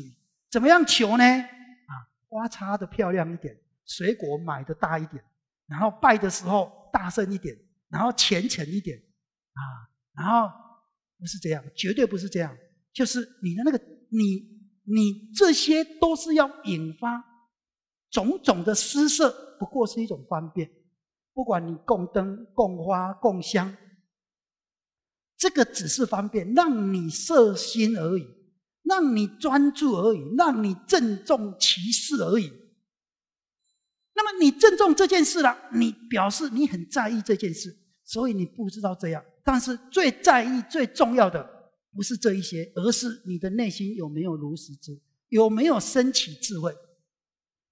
怎么样求呢？啊，花插的漂亮一点，水果买的大一点，然后拜的时候大声一点。然后虔诚一点，啊，然后不是这样，绝对不是这样。就是你的那个，你你这些都是要引发种种的施设，不过是一种方便。不管你供灯、供花、供香，这个只是方便，让你摄心而已，让你专注而已，让你郑重其事而已。那么你郑重这件事了，你表示你很在意这件事，所以你不知道这样。但是最在意、最重要的不是这一些，而是你的内心有没有如实知，有没有升起智慧。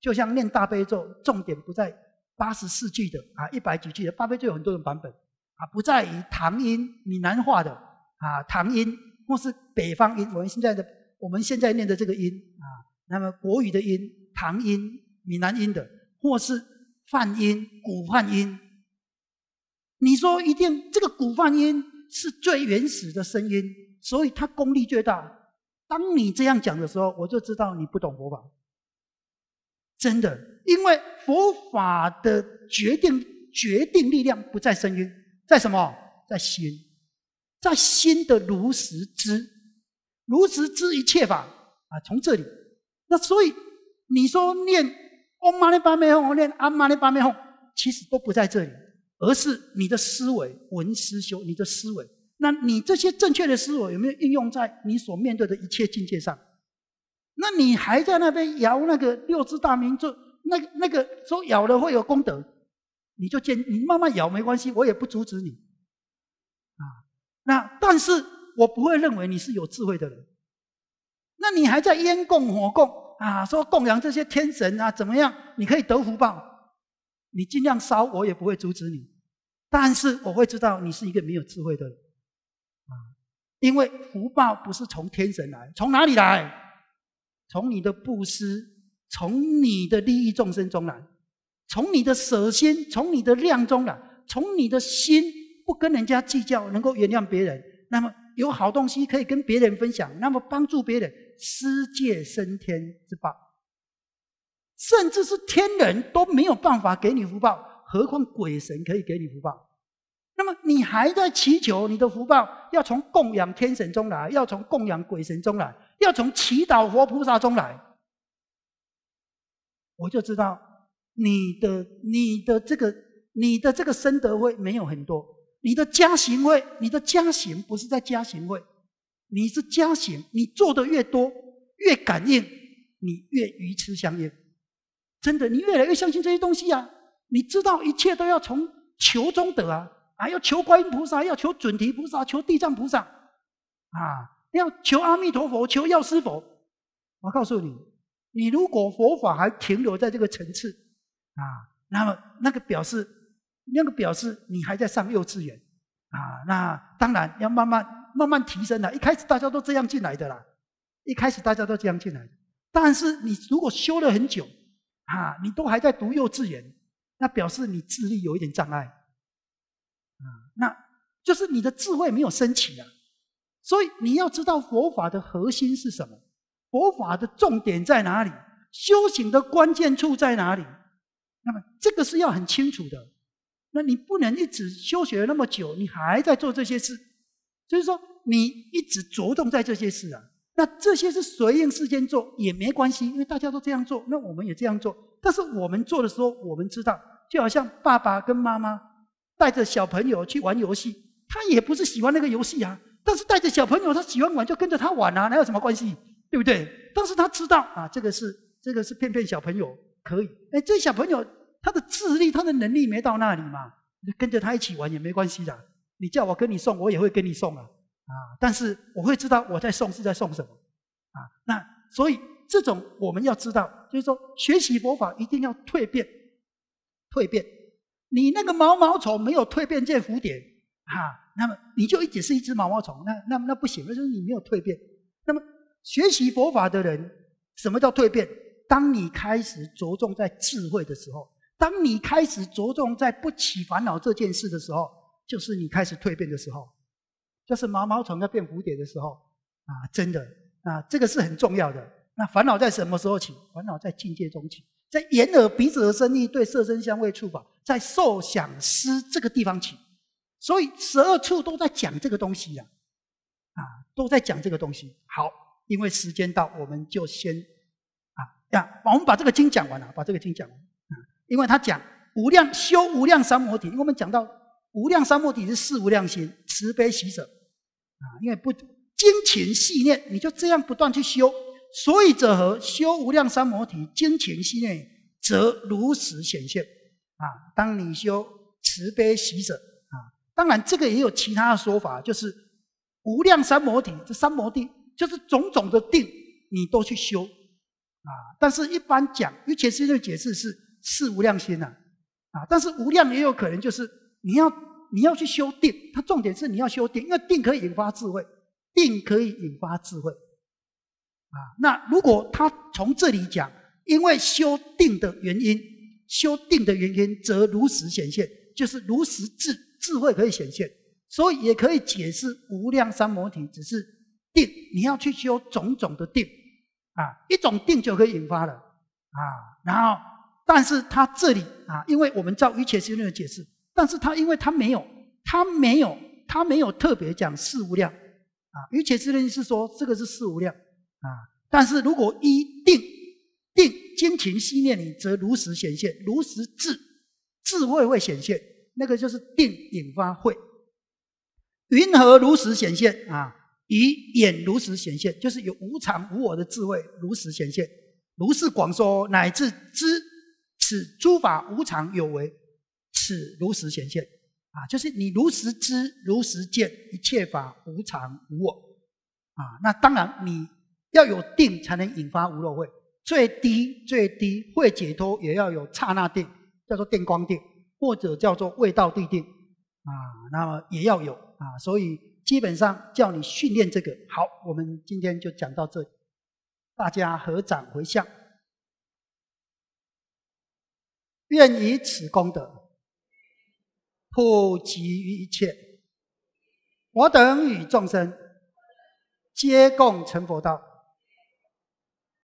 就像念大悲咒，重点不在八十四句的啊，一百几句的。大悲咒有很多种版本啊，不在于唐音、闽南话的啊，唐音或是北方音，我们现在的我们现在念的这个音啊，那么国语的音、唐音、闽南音的。或是梵音、古梵音，你说一定这个古梵音是最原始的声音，所以它功力最大。当你这样讲的时候，我就知道你不懂佛法，真的。因为佛法的决定决定力量不在声音，在什么？在心，在心的如实知，如实知一切法啊。从这里，那所以你说念。我玛尼巴美空，我念阿玛尼巴没空，其实都不在这里，而是你的思维文思修，你的思维，那你这些正确的思维有没有应用在你所面对的一切境界上？那你还在那边摇那个六字大明咒，那那个说摇了会有功德，你就见你慢慢摇没关系，我也不阻止你，啊，那但是我不会认为你是有智慧的人，那你还在烟供火供？啊，说供养这些天神啊，怎么样？你可以得福报，你尽量烧，我也不会阻止你。但是我会知道你是一个没有智慧的人，啊，因为福报不是从天神来，从哪里来？从你的布施，从你的利益众生中来，从你的舍心，从你的量中来，从你的心不跟人家计较，能够原谅别人，那么有好东西可以跟别人分享，那么帮助别人。世界升天之报，甚至是天人都没有办法给你福报，何况鬼神可以给你福报？那么你还在祈求你的福报要从供养天神中来，要从供养鬼神中来，要从祈祷佛菩萨中来，我就知道你的你的这个你的这个身德会没有很多，你的家行会，你的家行不是在家行会。你是加行，你做的越多，越感应，你越鱼吃相应。真的，你越来越相信这些东西啊！你知道一切都要从求中得啊！啊，要求观音菩萨，要求准提菩萨，求地藏菩萨，啊，要求阿弥陀佛，求药师佛。我告诉你，你如果佛法还停留在这个层次啊，那么那个表示，那个表示你还在上幼稚园啊。那当然要慢慢。慢慢提升了，一开始大家都这样进来的啦，一开始大家都这样进来。的。但是你如果修了很久，啊，你都还在读幼稚园，那表示你智力有一点障碍，啊，那就是你的智慧没有升起啊。所以你要知道佛法的核心是什么，佛法的重点在哪里，修行的关键处在哪里。那么这个是要很清楚的。那你不能一直修学那么久，你还在做这些事。就是说，你一直着重在这些事啊，那这些是随应世间做也没关系，因为大家都这样做，那我们也这样做。但是我们做的时候，我们知道，就好像爸爸跟妈妈带着小朋友去玩游戏，他也不是喜欢那个游戏啊，但是带着小朋友，他喜欢玩就跟着他玩啊，哪有什么关系，对不对？但是他知道啊，这个是这个是骗骗小朋友可以。哎，这小朋友他的智力、他的能力没到那里嘛，跟着他一起玩也没关系的。你叫我跟你送，我也会跟你送啊，啊！但是我会知道我在送是在送什么，啊！那所以这种我们要知道，就是说学习佛法一定要蜕变，蜕变。你那个毛毛虫没有蜕变见蝴蝶啊，那么你就一直是一只毛毛虫，那那那不行，就是你没有蜕变。那么学习佛法的人，什么叫蜕变？当你开始着重在智慧的时候，当你开始着重在不起烦恼这件事的时候。就是你开始蜕变的时候，就是毛毛虫要变蝴蝶的时候啊，真的啊，这个是很重要的。那烦恼在什么时候起？烦恼在境界中起，在眼耳鼻子的生意对色身香味触法，在受想思这个地方起。所以十二处都在讲这个东西呀，啊，都在讲这个东西。好，因为时间到，我们就先啊呀，我们把这个经讲完了，把这个经讲完。因为他讲无量修无量三摩地，我们讲到。无量三摩地是四无量心慈悲喜舍啊，因为不精勤系念，你就这样不断去修，所以者和修无量三摩地精勤系念则如此显现啊。当你修慈悲喜舍啊，当然这个也有其他的说法，就是无量三摩地这三摩地就是种种的定，你都去修啊。但是一般讲，于是师个解释是四无量心呐啊，但是无量也有可能就是。你要你要去修定，它重点是你要修定，因为定可以引发智慧，定可以引发智慧，啊，那如果他从这里讲，因为修定的原因，修定的原因则如实显现，就是如实智智慧可以显现，所以也可以解释无量三摩体只是定你要去修种种的定，啊，一种定就可以引发了，啊，然后但是他这里啊，因为我们照一切修论的解释。但是他因为他没有，他没有，他没有特别讲四无量，啊，于前之人是说这个是四无量，啊，但是如果一定定精勤细念你，则如实显现，如实智智慧会显现，那个就是定引发慧，云何如实显现啊？以眼如实显现，就是有无常无我的智慧如实显现，如是广说乃至知此诸法无常有为。是如实显现，啊，就是你如实知、如实见一切法无常无我，啊，那当然你要有定才能引发无漏慧，最低最低会解脱也要有刹那定，叫做定光定，或者叫做未到地定，啊，那么也要有啊，所以基本上叫你训练这个。好，我们今天就讲到这里，大家合掌回向，愿以此功德。普及于一切，我等与众生，皆共成佛道。